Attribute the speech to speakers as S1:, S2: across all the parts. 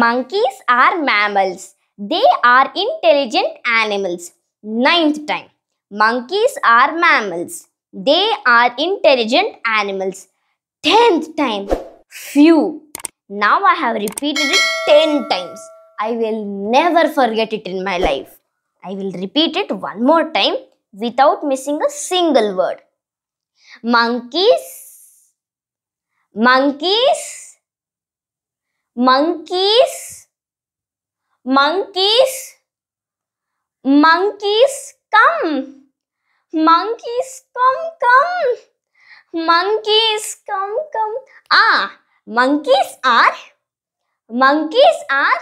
S1: Monkeys are mammals. They are intelligent animals. Ninth time. Monkeys are mammals. They are intelligent animals. Tenth time. Phew! Now I have repeated it ten times. I will never forget it in my life. I will repeat it one more time without missing a single word. Monkeys. Monkeys monkeys, monkeys, monkeys come. Monkeys come, come. Monkeys come, come. Ah, monkeys are, monkeys are,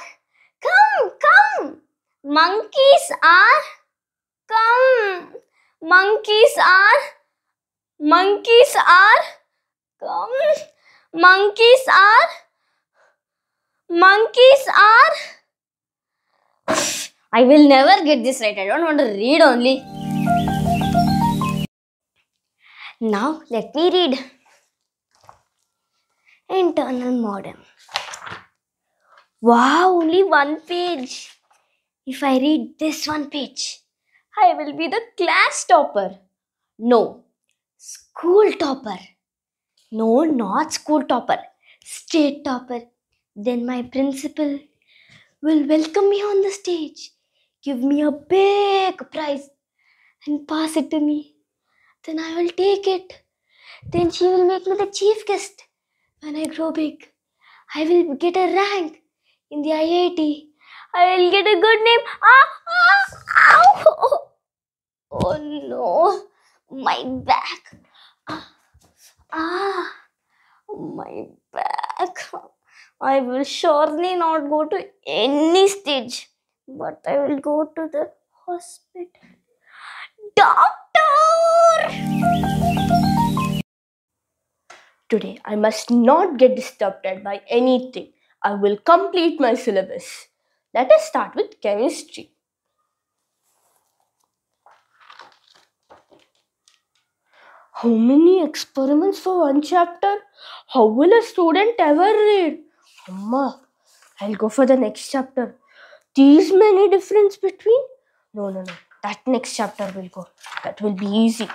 S1: come, come. Monkeys are, come. Monkeys are, monkeys are, come. Monkeys are, Monkeys are... I will never get this right. I don't want to read only. Now let me read. Internal modem. Wow, only one page. If I read this one page, I will be the class topper. No, school topper. No, not school topper. State topper. Then my principal will welcome me on the stage, give me a big prize, and pass it to me. Then I will take it. Then she will make me the chief guest. When I grow big, I will get a rank in the IIT. I will get a good name. Ah,
S2: ah, ow.
S1: Oh, oh no, my back. Ah, ah, my back. I will surely not go to any stage, but I will go to the hospital. Doctor!
S2: Today, I must not get disturbed by anything. I will complete my syllabus. Let us start with chemistry. How many experiments for one chapter? How will a student ever read? Amma, I'll go for the next chapter. These many difference between? No, no, no. That next chapter will go. That will be easy.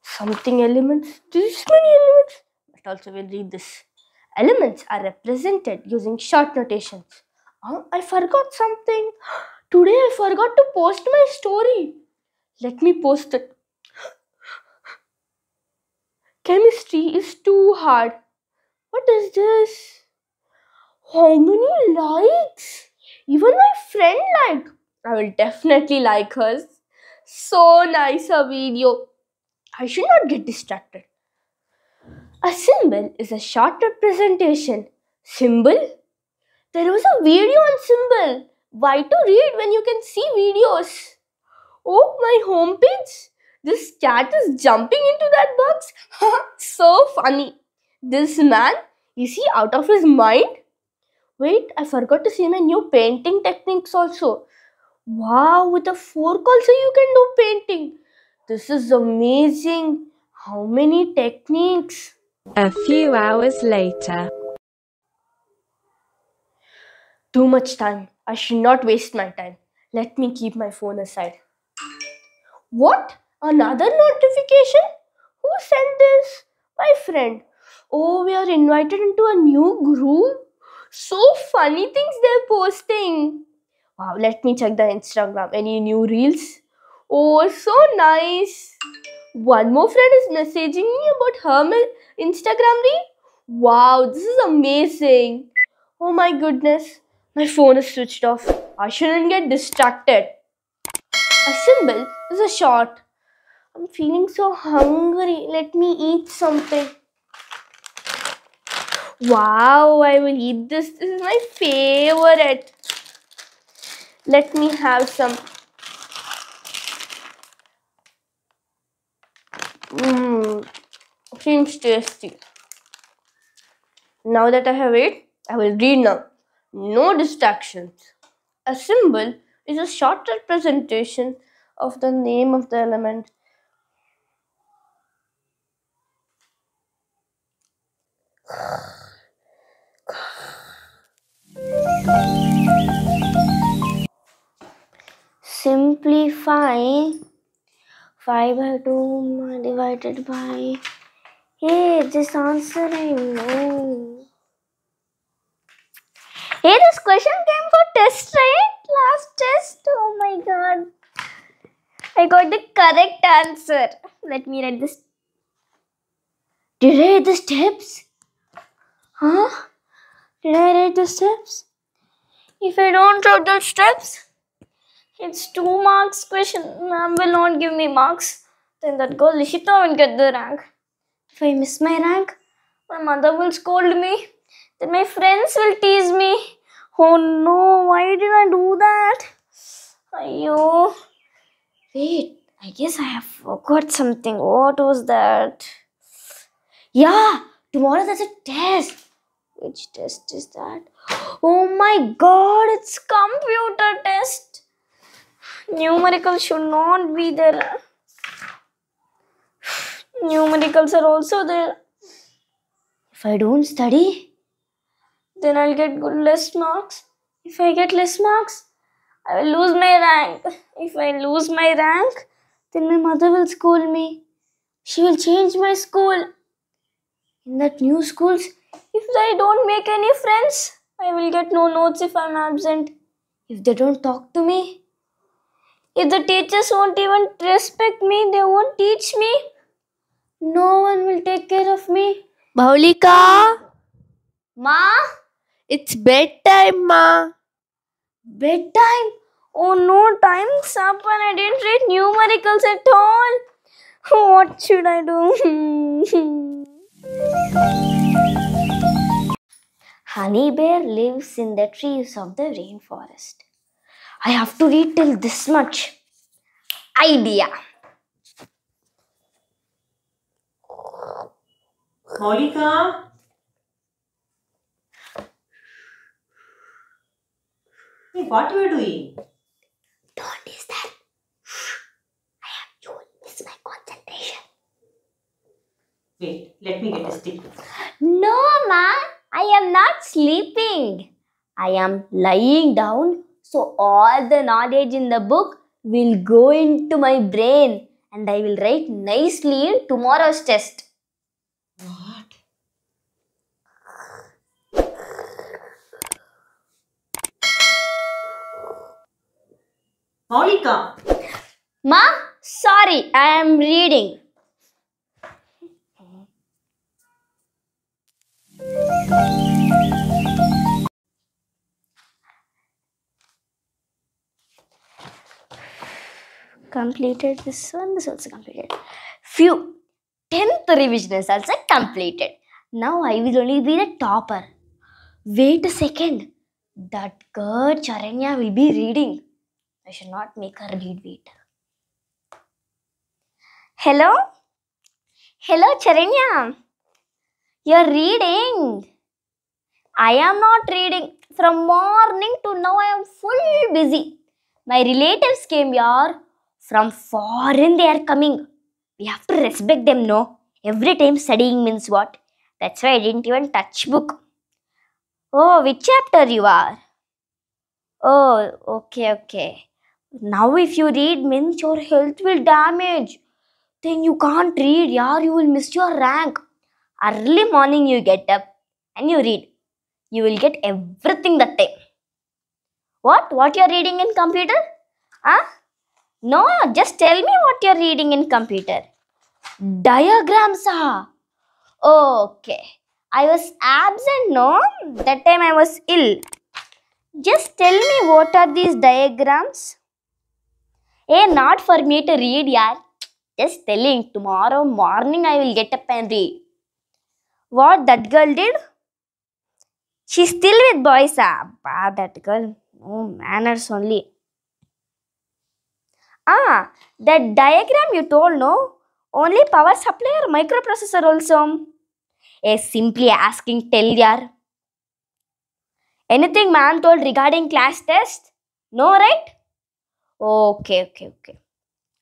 S2: Something elements. These many elements. But also we'll read this. Elements are represented using short notations. Oh, I forgot something. Today I forgot to post my story. Let me post it. Chemistry is too hard what is this? How many likes? Even my friend liked. I will definitely like hers. So nice a video. I should not get distracted. A symbol is a short representation. Symbol? There was a video on symbol. Why to read when you can see videos? Oh, my homepage? This cat is jumping into that box? so funny. This man, is he out of his mind? Wait, I forgot to see my new painting techniques also. Wow, with a fork also you can do painting. This is amazing. How many techniques? A few hours later. Too much time. I should not waste my time. Let me keep my phone aside. What? Another notification? Who sent this? My friend. Oh, we are invited into a new group. So funny things they're posting. Wow, let me check the Instagram. Any new reels? Oh, so nice. One more friend is messaging me about her Instagram reel. Wow, this is amazing. Oh my goodness. My phone is switched off. I shouldn't get distracted. A symbol is a shot. I'm feeling so hungry. Let me eat something. Wow, I will eat this. This is my favorite. Let me have some. Mmm, seems tasty. Now that I have it, I will read now. No distractions. A symbol is a short representation of the name of the element.
S1: Simplify 5 by 2 divided by. Hey, this answer I know. Hey, this question came for test, right? Last test. Oh my god. I got the correct answer. Let me read this.
S2: Did I read the steps?
S1: Huh? Did I write the steps? If I don't write the steps, it's two marks question. Ma'am will not give me marks. Then that girl Lishita will get the rank. If I miss my rank, my mother will scold me. Then my friends will tease me. Oh no, why did I do that? Ayo. Wait, I guess I have forgot something. What was that? Yeah, tomorrow there's a test. Which test is that? Oh my god, it's computer test. Numericals should not be there. Numericals are also there. If I don't study, then I'll get good less marks. If I get less marks, I will lose my rank. If I lose my rank, then my mother will scold me. She will change my school. In that new schools, if I don't make any friends, I will get no notes if I'm absent. If they don't talk to me, if the teachers won't even respect me, they won't teach me. No one will take care of me.
S2: Bahulika! Ma? It's bedtime, Ma. Bedtime? Oh no, time's
S1: up and I didn't read numericals at all. What should I do? Honey bear lives in the trees of the rainforest. I have to read till this much. Idea.
S2: Monica? Hey, what are you doing? Don't disturb. I have you will my concentration. Wait, let me get a stick.
S1: No, ma. I am not sleeping. I am lying down. So all the knowledge in the book will go into my brain and I will write nicely in tomorrow's test. What? Monica! Ma, sorry, I am reading. completed this one this also completed few 10th revision is also completed now i will only be the topper wait a second that girl charanya will be reading i should not make her read wait hello hello charanya You're reading. I am not reading. From morning to now, I am full busy. My relatives came here. From foreign, they are coming. We have to respect them, no? Every time studying means what? That's why I didn't even touch book. Oh, which chapter you are? Oh, okay, okay. Now if you read means your health will damage. Then you can't read, yeah. You will miss your rank early morning you get up and you read you will get everything that time what what you're reading in computer huh no just tell me what you're reading in computer diagrams ah okay i was absent no that time i was ill just tell me what are these diagrams Eh? not for me to read yaar just telling tomorrow morning i will get up and read what that girl did? She's still with boys. Ah, bah, that girl. No oh, manners only. Ah, that diagram you told, no? Only power supply or microprocessor also? Is simply asking tell yar. Anything ma'am told regarding class test? No, right? Okay, okay, okay.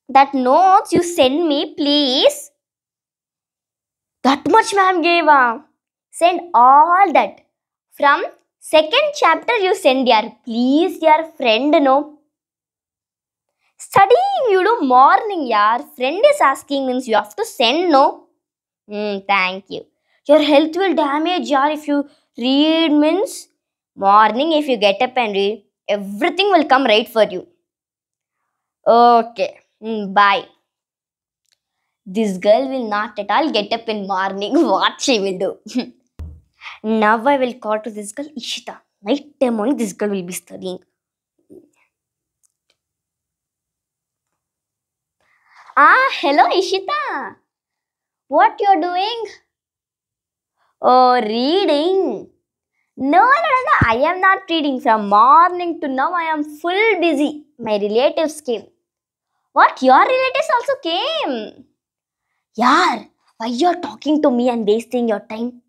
S1: That notes you send me, please. That much ma'am gave. send all that. From second chapter you send dear. Please your friend no. Studying you do morning your Friend is asking means you have to send no. Mm, thank you. Your health will damage your if you read means morning if you get up and read. Everything will come right for you. Okay. Mm, bye. This girl will not at all get up in morning. What she will do? now I will call to this girl Ishita. Night time only this girl will be studying. Ah, hello Ishita. What you're doing? Oh, reading. No, no, no, no, I am not reading. From morning to now, I am full busy. My relatives came. What? Your relatives also came? Yar, why you're talking to me and wasting your time?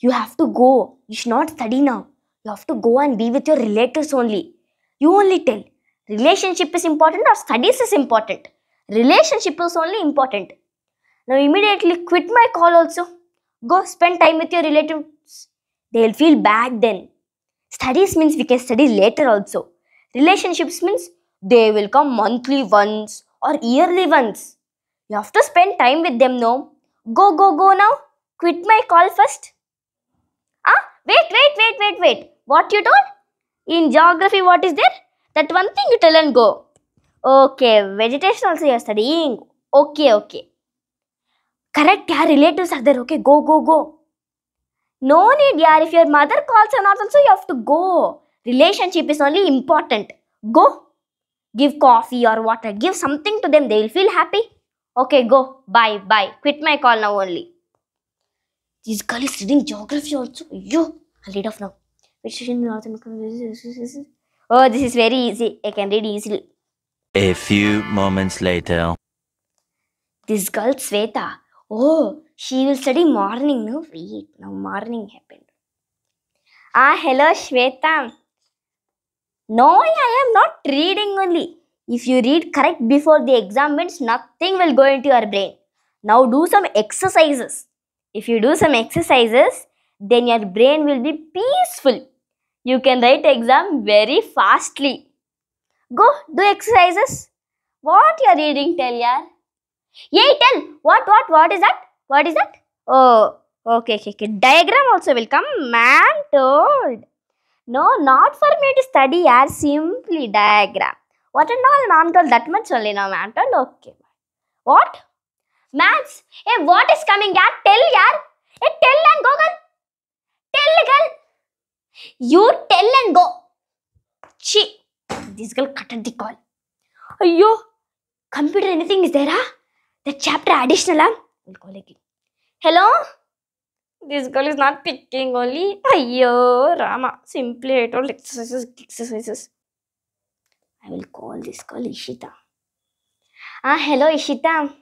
S1: You have to go. You should not study now. You have to go and be with your relatives only. You only tell. Relationship is important or studies is important. Relationship is only important. Now immediately quit my call also. Go spend time with your relatives. They'll feel bad then. Studies means we can study later also. Relationships means they will come monthly once or yearly once. You have to spend time with them, no? Go, go, go now. Quit my call first. Ah, wait, wait, wait, wait, wait. What you told? In geography, what is there? That one thing you tell and go. Okay, vegetation also you are studying. Okay, okay. Correct, yeah, relatives are there. Okay, go, go, go. No need, yeah. If your mother calls or not, also you have to go. Relationship is only important. Go. Give coffee or water. Give something to them. They will feel happy. Okay, go. Bye, bye. Quit my call now only. This girl is reading geography also. Yo, I'll read off now. Oh, this is very easy. I can read easily. A few moments later. This girl, Sveta. Oh, she will study morning. No, wait. Now morning happened. Ah, hello, Sveta. No, I am not reading only. If you read correct before the exam means nothing will go into your brain. Now do some exercises. If you do some exercises, then your brain will be peaceful. You can write exam very fastly. Go do exercises. What you're reading, tell yaar. Yay, tell. What, what, what is that? What is that? Oh, okay, okay, okay. Diagram also will come. Man told. No, not for me to study, yaar. Simply diagram. What and all mankal that much only now mantle? Okay. What? Max, hey, what is coming yaar? Tell yaar. Hey, tell and go girl. Tell girl. You tell and go. She. This girl cut the call. Ayyo. Computer anything is there, huh? The chapter additional, huh? Hello? This girl is not picking only. Ayyo, Rama. Simply, it all. exercises, exercises.
S2: I will call this girl Ishita.
S1: Ah, hello Ishita.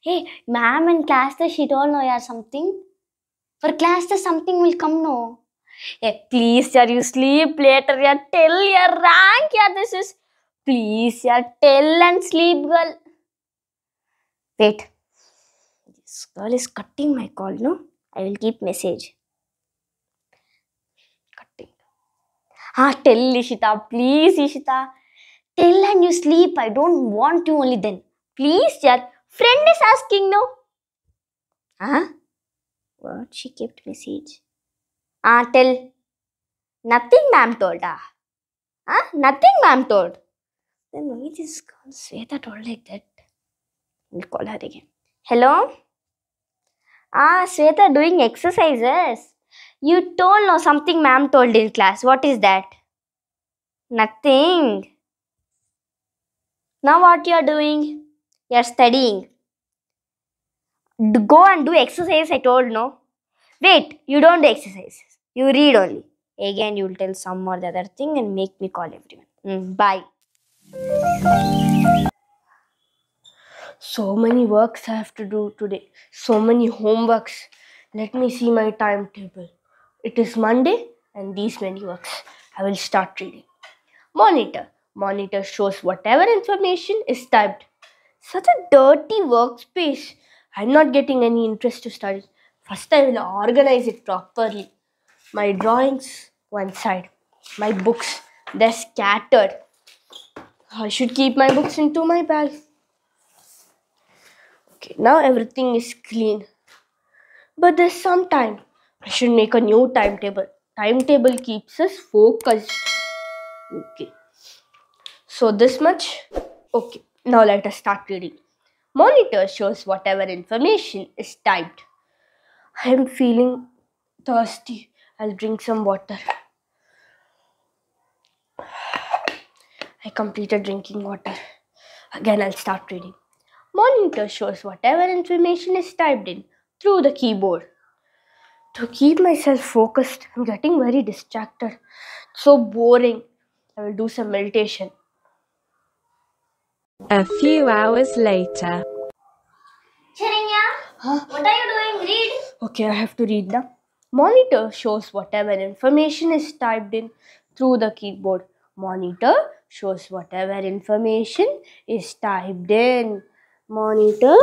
S1: Hey, ma'am in class, she don't know yeah, something. For class, the something will come no. Yeah, please, yeah, you sleep later, yeah, tell your rank, yeah, this is. Please, yeah, tell and sleep, girl. Wait, this girl is cutting my call, no? I will keep message. Cutting. Ah, tell Ishita, please, Ishita. Till and you sleep, I don't want you only then. Please, your friend is asking now. Huh? Ah? What? She kept message. Ah, tell. Nothing, ma'am told. Ah, huh? Ah, nothing, ma'am told. Then why this girl Sweta told like that? We'll call her again. Hello? Ah, Sweta doing exercises. You told no something ma'am told in class. What is that? Nothing. Now what you are doing? You are studying. Go and do exercise, I told no. Wait, you don't do exercise. You read only. Again, you will tell some or the other thing and make me call everyone. Mm, bye.
S2: So many works I have to do today. So many homeworks. Let me see my timetable. It is Monday and these many works. I will start reading. Monitor. Monitor shows whatever information is typed. Such a dirty workspace. I'm not getting any interest to study. First, I will organize it properly. My drawings, one side. My books, they're scattered. I should keep my books into my bag. Okay, now everything is clean. But there's some time. I should make a new timetable. Timetable keeps us focused. Okay. So this much? Okay, now let us start reading. Monitor shows whatever information is typed. I am feeling thirsty. I'll drink some water. I completed drinking water. Again, I'll start reading. Monitor shows whatever information is typed in through the keyboard. To keep myself focused, I'm getting very distracted. It's so boring. I will do some meditation. A few hours later. Chiranya, huh? what are you
S1: doing? Read.
S2: Okay, I have to read now. Monitor shows whatever information is typed in through the keyboard. Monitor shows whatever information is typed in. Monitor.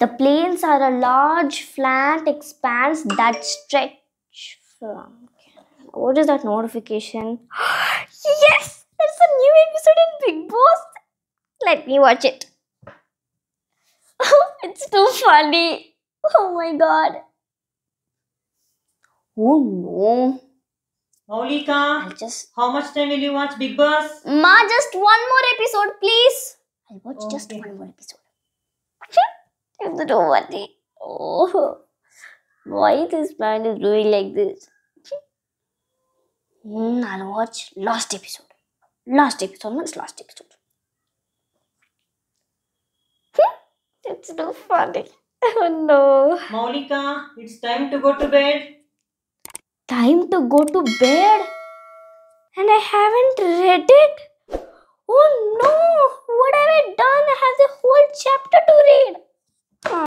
S2: The plains are a large
S1: flat expanse that stretch from what is that notification? yes! It's a new episode in Big Boss! Let me watch it. Oh, it's too funny. Oh my god. Oh no. Maulika, I'll just... how much time will you watch Big Boss? Ma, just one more episode, please. I'll watch okay. just one more episode. If the door one Oh, why this man is doing like this? I'll watch last episode. Last episode means last episode.
S2: it's no funny. Oh no. Maulika, it's time to go to bed.
S1: Time to go to bed? And I haven't read it? Oh no! What have I done? I have the whole chapter to read.